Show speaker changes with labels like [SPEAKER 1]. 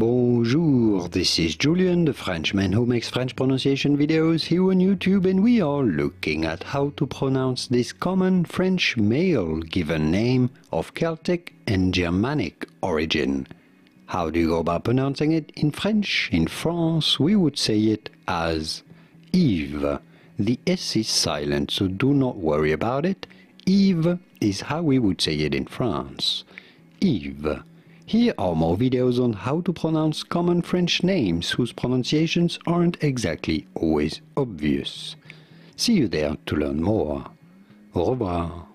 [SPEAKER 1] Bonjour, this is Julian, the Frenchman who makes French pronunciation videos here on YouTube and we are looking at how to pronounce this common French male given name of Celtic and Germanic origin. How do you go about pronouncing it in French? In France, we would say it as Yves. The S is silent, so do not worry about it. Yves is how we would say it in France. Yves. Here are more videos on how to pronounce common French names whose pronunciations aren't exactly always obvious. See you there to learn more. Au revoir.